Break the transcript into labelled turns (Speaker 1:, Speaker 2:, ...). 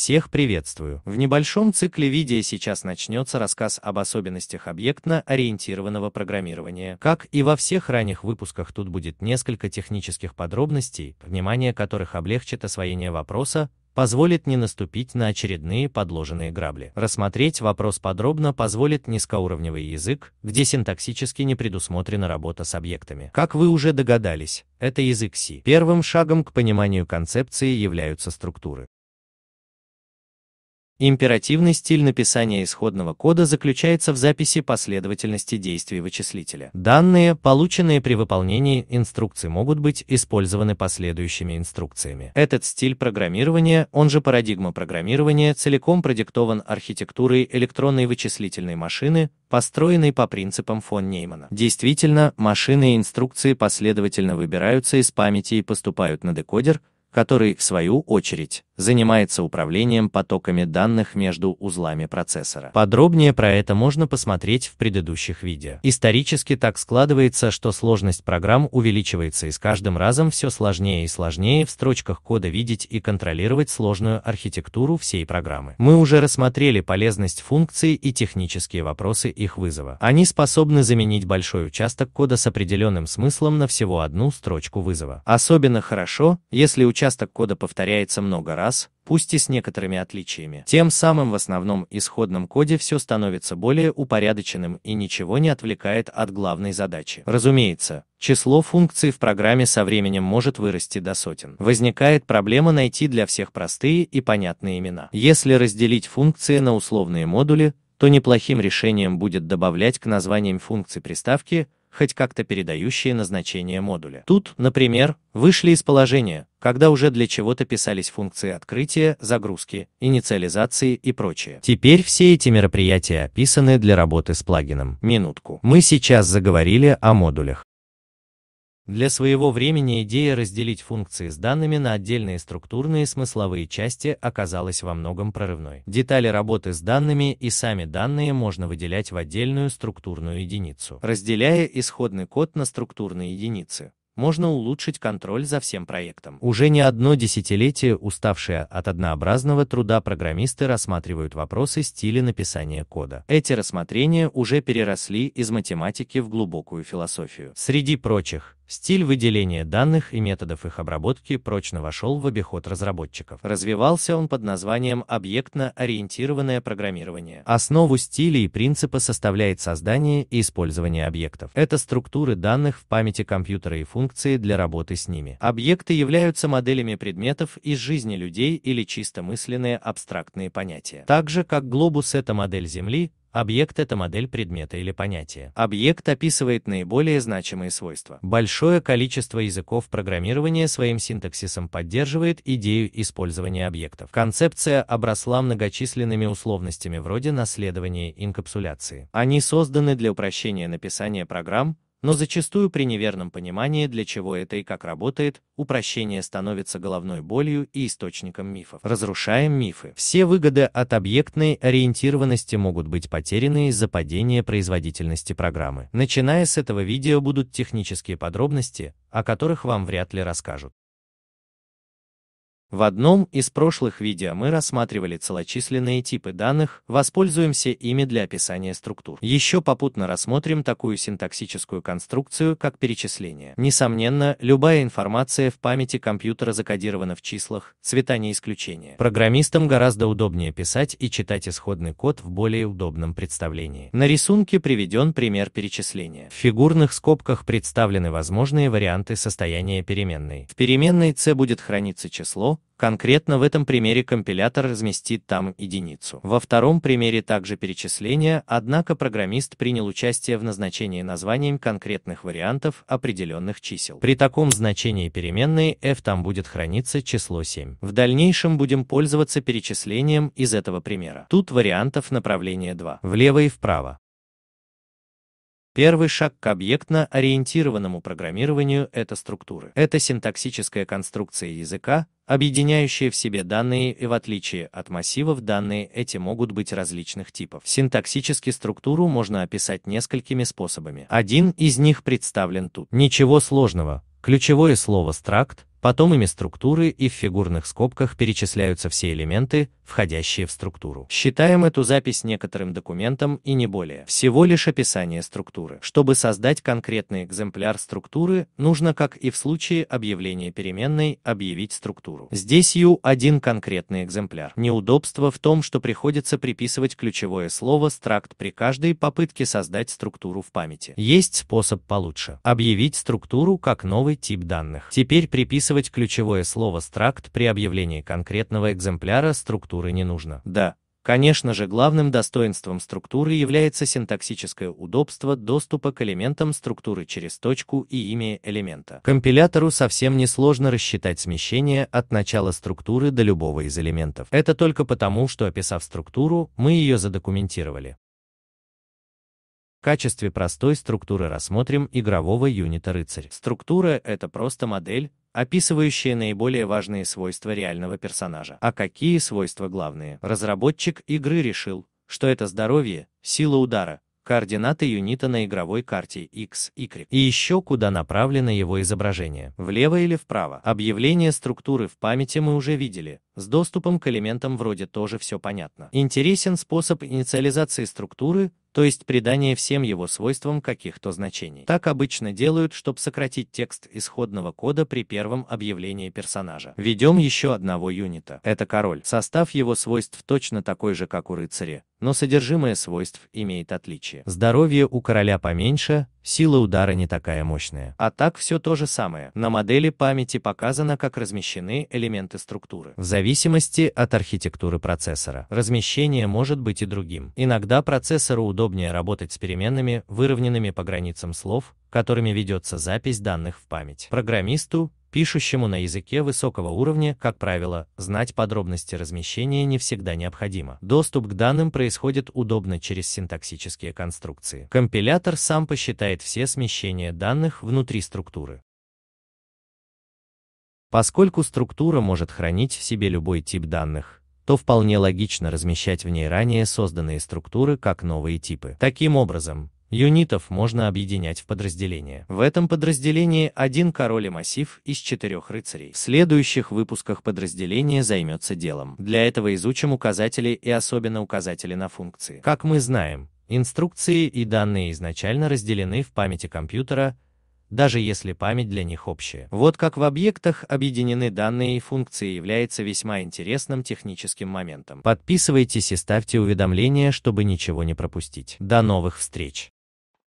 Speaker 1: Всех приветствую! В небольшом цикле видео сейчас начнется рассказ об особенностях объектно-ориентированного программирования. Как и во всех ранних выпусках тут будет несколько технических подробностей, внимание которых облегчит освоение вопроса, позволит не наступить на очередные подложенные грабли. Рассмотреть вопрос подробно позволит низкоуровневый язык, где синтаксически не предусмотрена работа с объектами. Как вы уже догадались, это язык C. Первым шагом к пониманию концепции являются структуры. Императивный стиль написания исходного кода заключается в записи последовательности действий вычислителя. Данные, полученные при выполнении инструкций, могут быть использованы последующими инструкциями. Этот стиль программирования, он же парадигма программирования, целиком продиктован архитектурой электронной вычислительной машины, построенной по принципам фон Неймана. Действительно, машины и инструкции последовательно выбираются из памяти и поступают на декодер, который, в свою очередь, занимается управлением потоками данных между узлами процессора. Подробнее про это можно посмотреть в предыдущих видео. Исторически так складывается, что сложность программ увеличивается и с каждым разом все сложнее и сложнее в строчках кода видеть и контролировать сложную архитектуру всей программы. Мы уже рассмотрели полезность функций и технические вопросы их вызова. Они способны заменить большой участок кода с определенным смыслом на всего одну строчку вызова. Особенно хорошо, если участок кода повторяется много раз, раз, пусть и с некоторыми отличиями. Тем самым в основном исходном коде все становится более упорядоченным и ничего не отвлекает от главной задачи. Разумеется, число функций в программе со временем может вырасти до сотен. Возникает проблема найти для всех простые и понятные имена. Если разделить функции на условные модули, то неплохим решением будет добавлять к названиям функций приставки – хоть как-то передающие назначение модуля. Тут, например, вышли из положения, когда уже для чего-то писались функции открытия, загрузки, инициализации и прочее. Теперь все эти мероприятия описаны для работы с плагином. Минутку. Мы сейчас заговорили о модулях. Для своего времени идея разделить функции с данными на отдельные структурные и смысловые части оказалась во многом прорывной. Детали работы с данными и сами данные можно выделять в отдельную структурную единицу. Разделяя исходный код на структурные единицы, можно улучшить контроль за всем проектом. Уже не одно десятилетие уставшие от однообразного труда программисты рассматривают вопросы стиля написания кода. Эти рассмотрения уже переросли из математики в глубокую философию. Среди прочих, Стиль выделения данных и методов их обработки прочно вошел в обиход разработчиков. Развивался он под названием объектно-ориентированное программирование. Основу стиля и принципа составляет создание и использование объектов. Это структуры данных в памяти компьютера и функции для работы с ними. Объекты являются моделями предметов из жизни людей или чисто мысленные абстрактные понятия. Так же, как глобус — это модель Земли, Объект – это модель предмета или понятия. Объект описывает наиболее значимые свойства. Большое количество языков программирования своим синтаксисом поддерживает идею использования объектов. Концепция обросла многочисленными условностями вроде наследования и инкапсуляции. Они созданы для упрощения написания программ, но зачастую при неверном понимании, для чего это и как работает, упрощение становится головной болью и источником мифов. Разрушаем мифы. Все выгоды от объектной ориентированности могут быть потеряны из-за падения производительности программы. Начиная с этого видео будут технические подробности, о которых вам вряд ли расскажут. В одном из прошлых видео мы рассматривали целочисленные типы данных, воспользуемся ими для описания структур. Еще попутно рассмотрим такую синтаксическую конструкцию, как перечисление. Несомненно, любая информация в памяти компьютера закодирована в числах, цвета не исключение. Программистам гораздо удобнее писать и читать исходный код в более удобном представлении. На рисунке приведен пример перечисления. В фигурных скобках представлены возможные варианты состояния переменной. В переменной c будет храниться число, конкретно в этом примере компилятор разместит там единицу. Во втором примере также перечисление, однако программист принял участие в назначении названием конкретных вариантов определенных чисел. При таком значении переменной f там будет храниться число 7. В дальнейшем будем пользоваться перечислением из этого примера. Тут вариантов направления 2. Влево и вправо. Первый шаг к объектно-ориентированному программированию — это структуры. Это синтаксическая конструкция языка, объединяющие в себе данные и в отличие от массивов данные эти могут быть различных типов. Синтаксически структуру можно описать несколькими способами. Один из них представлен тут. Ничего сложного. Ключевое слово «стракт» Потом ими структуры и в фигурных скобках перечисляются все элементы, входящие в структуру. Считаем эту запись некоторым документом и не более. Всего лишь описание структуры. Чтобы создать конкретный экземпляр структуры, нужно, как и в случае объявления переменной, объявить структуру. Здесь U один конкретный экземпляр. Неудобство в том, что приходится приписывать ключевое слово struct при каждой попытке создать структуру в памяти. Есть способ получше. Объявить структуру как новый тип данных. Теперь приписывать прописывать ключевое слово «стракт» при объявлении конкретного экземпляра структуры не нужно. Да, Конечно же, главным достоинством структуры является синтаксическое удобство доступа к элементам структуры через точку и имя элемента. Компилятору совсем несложно рассчитать смещение от начала структуры до любого из элементов. Это только потому, что описав структуру, мы ее задокументировали. В качестве простой структуры рассмотрим игрового юнита рыцарь. Структура — это просто модель, описывающие наиболее важные свойства реального персонажа. А какие свойства главные? Разработчик игры решил, что это здоровье, сила удара, координаты юнита на игровой карте X, Y и еще куда направлено его изображение, влево или вправо. Объявление структуры в памяти мы уже видели, с доступом к элементам вроде тоже все понятно. Интересен способ инициализации структуры, то есть придание всем его свойствам каких-то значений. Так обычно делают, чтобы сократить текст исходного кода при первом объявлении персонажа. Ведем еще одного юнита. Это король. Состав его свойств точно такой же, как у рыцаря, но содержимое свойств имеет отличие. Здоровье у короля поменьше, сила удара не такая мощная. А так все то же самое. На модели памяти показано, как размещены элементы структуры. В зависимости от архитектуры процессора. Размещение может быть и другим. Иногда процессору удобнее работать с переменными, выровненными по границам слов, которыми ведется запись данных в память. Программисту пишущему на языке высокого уровня, как правило, знать подробности размещения не всегда необходимо. Доступ к данным происходит удобно через синтаксические конструкции. Компилятор сам посчитает все смещения данных внутри структуры. Поскольку структура может хранить в себе любой тип данных, то вполне логично размещать в ней ранее созданные структуры как новые типы. Таким образом, юнитов можно объединять в подразделения. В этом подразделении один король и массив из четырех рыцарей. В следующих выпусках подразделение займется делом. Для этого изучим указатели и особенно указатели на функции. Как мы знаем, инструкции и данные изначально разделены в памяти компьютера, даже если память для них общая. Вот как в объектах объединены данные и функции является весьма интересным техническим моментом. Подписывайтесь и ставьте уведомления, чтобы ничего не пропустить. До новых встреч!